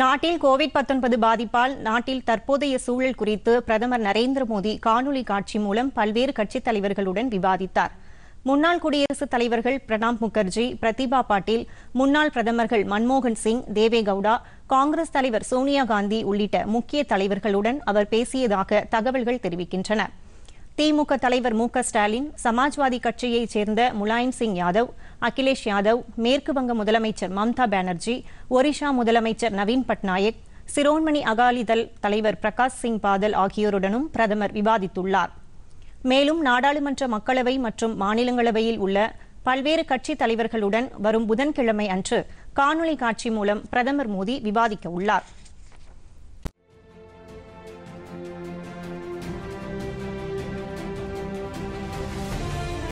நாட்டில் கோவிட் பத்தொன்பது பாதிப்பால் நாட்டில் தற்போதைய சூழல் குறித்து பிரதமர் நரேந்திர மோடி காணொலி காட்சி மூலம் பல்வேறு கட்சித் தலைவர்களுடன் விவாதித்தார் முன்னாள் குடியரசுத் தலைவர்கள் பிரணாப் முகர்ஜி பிரதிபா பாட்டீல் முன்னாள் பிரதமர்கள் மன்மோகன் சிங் தேவேகவுடா காங்கிரஸ் தலைவர் சோனியா காந்தி உள்ளிட்ட முக்கிய தலைவர்களுடன் அவர் பேசியதாக தகவல்கள் தெரிவிக்கின்றன திமுக தலைவர் மு ஸ்டாலின் சமாஜ்வாதி கட்சியைச் சேர்ந்த முலாயம் சிங் யாதவ் அகிலேஷ் யாதவ் மேற்கு வங்க முதலமைச்சர் மம்தா பானர்ஜி ஒரிஷா முதலமைச்சர் நவீன் பட்நாயக் சிரோன்மணி அகாலிதள் தலைவர் பிரகாஷ் சிங் பாதல் ஆகியோருடனும் பிரதமர் விவாதித்துள்ளார் மேலும் நாடாளுமன்ற மக்களவை மற்றும் மாநிலங்களவையில் உள்ள பல்வேறு கட்சித் தலைவர்களுடன் வரும் புதன்கிழமை அன்று காணொலி காட்சி மூலம் பிரதமர் மோடி விவாதிக்க உள்ளார்